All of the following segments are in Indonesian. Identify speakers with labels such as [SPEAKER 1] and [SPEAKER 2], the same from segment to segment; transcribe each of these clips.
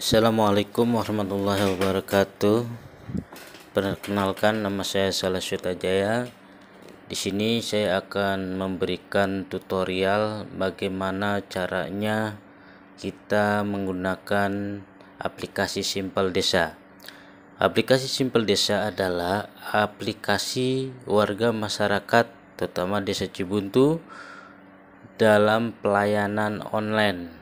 [SPEAKER 1] Assalamualaikum warahmatullahi wabarakatuh. Perkenalkan nama saya Salah Jaya. Di sini saya akan memberikan tutorial bagaimana caranya kita menggunakan aplikasi Simpel Desa. Aplikasi Simpel Desa adalah aplikasi warga masyarakat terutama Desa Cibuntu dalam pelayanan online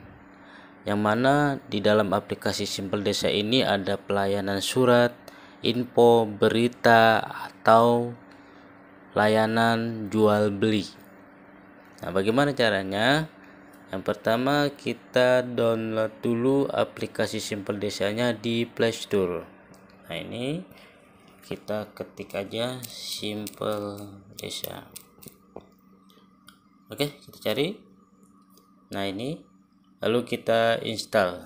[SPEAKER 1] yang mana di dalam aplikasi Simple Desa ini ada pelayanan surat, info, berita, atau layanan jual beli. Nah, bagaimana caranya? Yang pertama kita download dulu aplikasi Simple Desanya di Play Store. Nah, ini kita ketik aja Simple Desa. Oke, kita cari. Nah, ini lalu kita install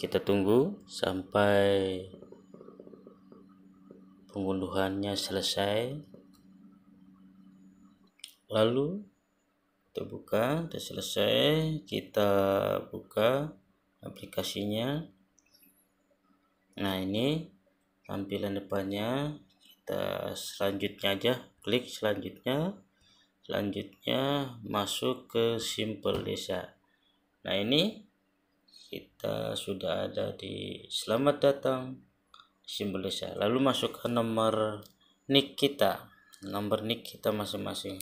[SPEAKER 1] kita tunggu sampai pengunduhannya selesai lalu kita buka sudah selesai kita buka aplikasinya nah ini tampilan depannya kita selanjutnya aja klik selanjutnya selanjutnya masuk ke simple desa nah ini kita sudah ada di selamat datang simbol desa lalu masukkan nomor nick kita nomor nick kita masing-masing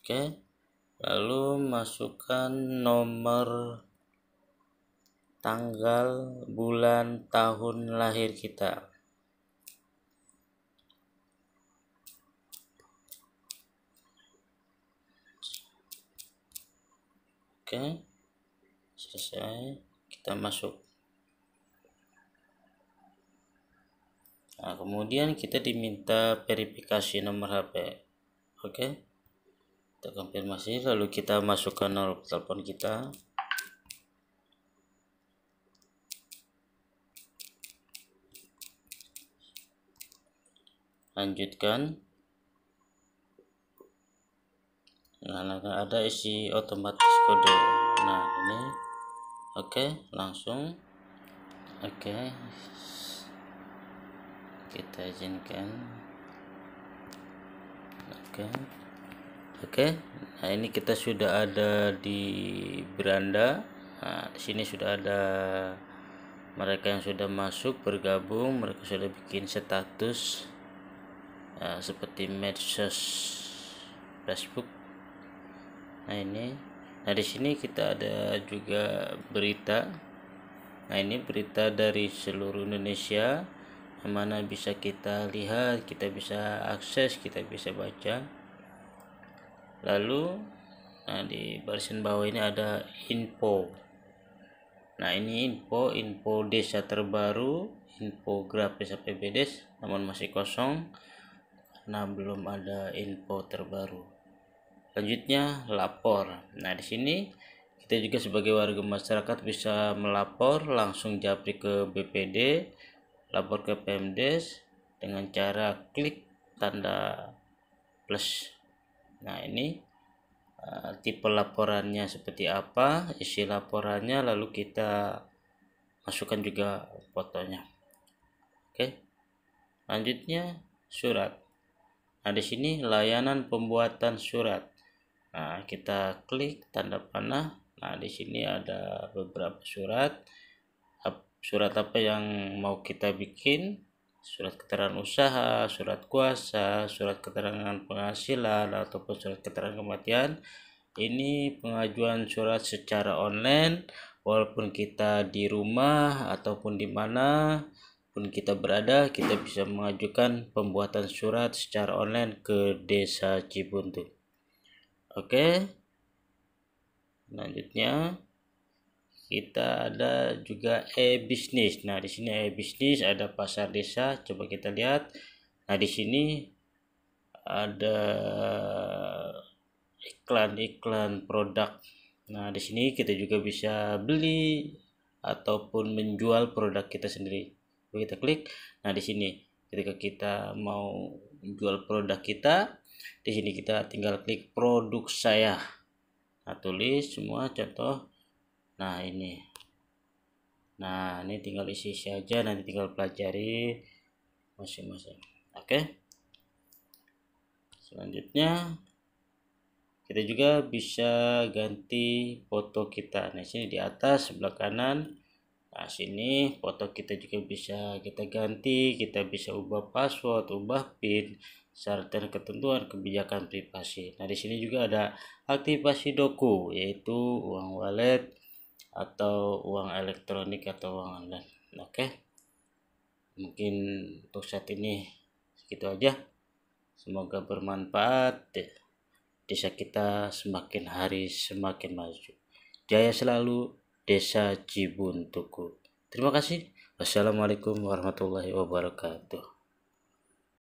[SPEAKER 1] oke lalu masukkan nomor tanggal, bulan, tahun lahir kita. Oke, selesai. Kita masuk. Nah, kemudian kita diminta verifikasi nomor HP. Oke. Kita konfirmasi lalu kita masukkan nomor telepon kita. lanjutkan nah, nah, nah ada isi otomatis kode nah ini oke langsung oke kita izinkan oke oke nah ini kita sudah ada di beranda nah di sini sudah ada mereka yang sudah masuk bergabung mereka sudah bikin status Eh, seperti medsos Facebook nah ini nah di sini kita ada juga berita nah ini berita dari seluruh Indonesia yang mana bisa kita lihat kita bisa akses kita bisa baca lalu nah di barisan bawah ini ada info nah ini info info desa terbaru info grafis apbd, namun masih kosong Nah, belum ada info terbaru. Selanjutnya, lapor. Nah, di sini kita juga sebagai warga masyarakat bisa melapor langsung japri ke BPD, lapor ke PMDes dengan cara klik tanda plus. Nah, ini eh, tipe laporannya seperti apa, isi laporannya lalu kita masukkan juga fotonya. Oke. Lanjutnya surat nah di sini layanan pembuatan surat nah kita klik tanda panah nah di sini ada beberapa surat surat apa yang mau kita bikin surat keterangan usaha, surat kuasa, surat keterangan penghasilan ataupun surat keterangan kematian. Ini pengajuan surat secara online walaupun kita di rumah ataupun di mana dimanapun kita berada, kita bisa mengajukan pembuatan surat secara online ke Desa Cibuntu. Oke, lanjutnya kita ada juga e business Nah, di sini e business ada pasar desa. Coba kita lihat. Nah, di sini ada iklan-iklan produk. Nah, di sini kita juga bisa beli ataupun menjual produk kita sendiri kita klik nah di sini ketika kita mau jual produk kita di sini kita tinggal klik produk saya nah tulis semua contoh nah ini nah ini tinggal isi saja nanti tinggal pelajari masing-masing oke selanjutnya kita juga bisa ganti foto kita nah sini di atas sebelah kanan Nah, sini foto kita juga bisa kita ganti, kita bisa ubah password, ubah PIN, serta ketentuan kebijakan privasi. Nah, di sini juga ada aktivasi doku, yaitu uang wallet atau uang elektronik atau uang online. Oke. Mungkin untuk saat ini segitu aja. Semoga bermanfaat. Desa kita semakin hari semakin maju. Jaya selalu. Desa Cibuntuku. Terima kasih. Wassalamualaikum warahmatullahi wabarakatuh.